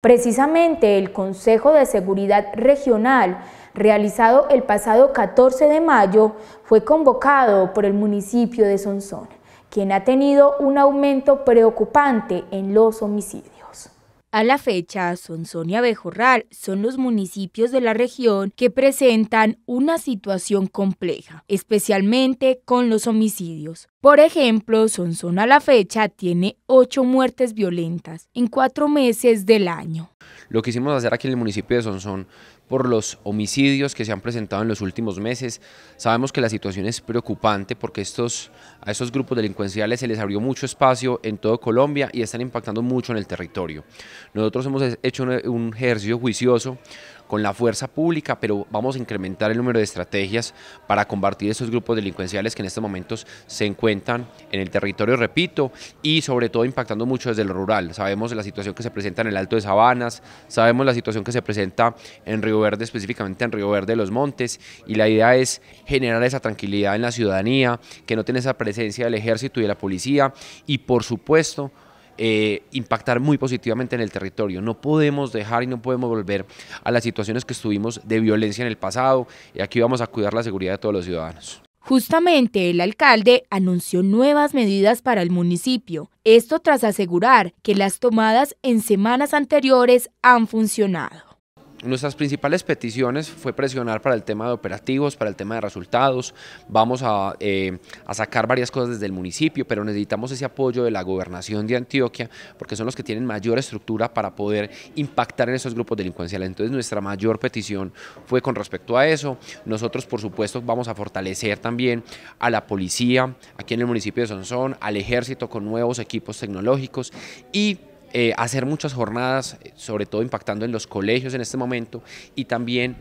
Precisamente el Consejo de Seguridad Regional, realizado el pasado 14 de mayo, fue convocado por el municipio de Sonsón, quien ha tenido un aumento preocupante en los homicidios. A la fecha, Sonsón y Abejorral son los municipios de la región que presentan una situación compleja, especialmente con los homicidios. Por ejemplo, Sonsón a la fecha tiene ocho muertes violentas en cuatro meses del año lo que hicimos hacer aquí en el municipio de Sonsón por los homicidios que se han presentado en los últimos meses. Sabemos que la situación es preocupante porque estos, a estos grupos delincuenciales se les abrió mucho espacio en todo Colombia y están impactando mucho en el territorio. Nosotros hemos hecho un ejercicio juicioso con la fuerza pública, pero vamos a incrementar el número de estrategias para combatir esos grupos delincuenciales que en estos momentos se encuentran en el territorio, repito, y sobre todo impactando mucho desde lo rural. Sabemos la situación que se presenta en el Alto de Sabanas, sabemos la situación que se presenta en Río Verde, específicamente en Río Verde de los Montes, y la idea es generar esa tranquilidad en la ciudadanía, que no tiene esa presencia del ejército y de la policía, y por supuesto, eh, impactar muy positivamente en el territorio. No podemos dejar y no podemos volver a las situaciones que estuvimos de violencia en el pasado y aquí vamos a cuidar la seguridad de todos los ciudadanos. Justamente el alcalde anunció nuevas medidas para el municipio, esto tras asegurar que las tomadas en semanas anteriores han funcionado. Nuestras principales peticiones fue presionar para el tema de operativos, para el tema de resultados. Vamos a, eh, a, sacar varias cosas desde el municipio, pero necesitamos ese apoyo de la gobernación de Antioquia, porque son los que tienen mayor estructura para poder impactar en esos grupos delincuenciales. Entonces nuestra mayor petición fue con respecto a eso. Nosotros, por supuesto, vamos a fortalecer también a la policía aquí en el municipio de Sonsón, al ejército con nuevos equipos tecnológicos y eh, hacer muchas jornadas, eh, sobre todo impactando en los colegios en este momento y también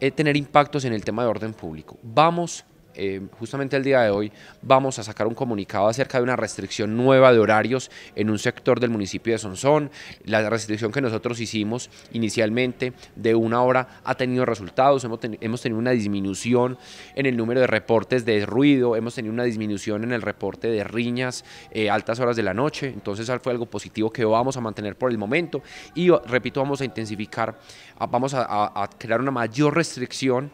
eh, tener impactos en el tema de orden público. Vamos Em, justamente el día de hoy vamos a sacar un comunicado acerca de una restricción nueva de horarios en un sector del municipio de Sonsón. La restricción que nosotros hicimos inicialmente de una hora ha tenido resultados, hemos, tenido una disminución en el número de reportes de ruido, hemos tenido una disminución en el reporte de riñas eh, altas horas de la noche, entonces fue algo positivo que vamos a mantener por el momento y repito, vamos a intensificar, vamos a crear una mayor restricción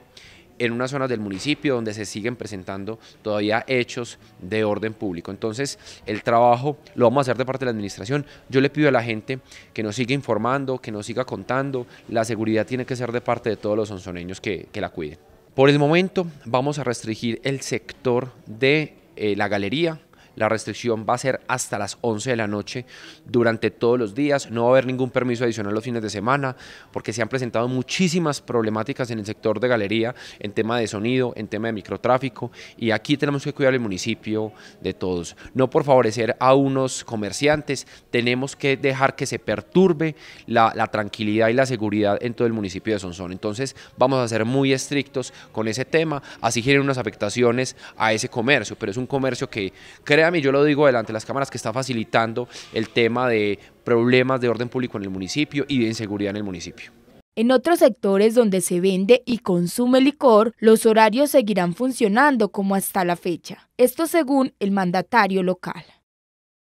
en unas zonas del municipio donde se siguen presentando todavía hechos de orden público. Entonces, el trabajo lo vamos a hacer de parte de la administración. Yo le pido a la gente que nos siga informando, que nos siga contando. La seguridad tiene que ser de parte de todos los sonzoneños que, la cuiden. Por el momento, vamos a restringir el sector de eh, la galería, la restricción va a ser hasta las 11 de la noche durante todos los días. No va a haber ningún permiso adicional los fines de semana porque se han presentado muchísimas problemáticas en el sector de galería en tema de sonido, en tema de microtráfico y aquí tenemos que cuidar el municipio de todos. No por favorecer a unos comerciantes, tenemos que dejar que se perturbe la, tranquilidad y la seguridad en todo el municipio de Sonsón. Entonces vamos a ser muy estrictos con ese tema, así generan unas afectaciones a ese comercio, pero es un comercio que crea y yo lo digo delante de las cámaras, que está facilitando el tema de problemas de orden público en el municipio y de inseguridad en el municipio. En otros sectores donde se vende y consume licor, los horarios seguirán funcionando como hasta la fecha. Esto según el mandatario local.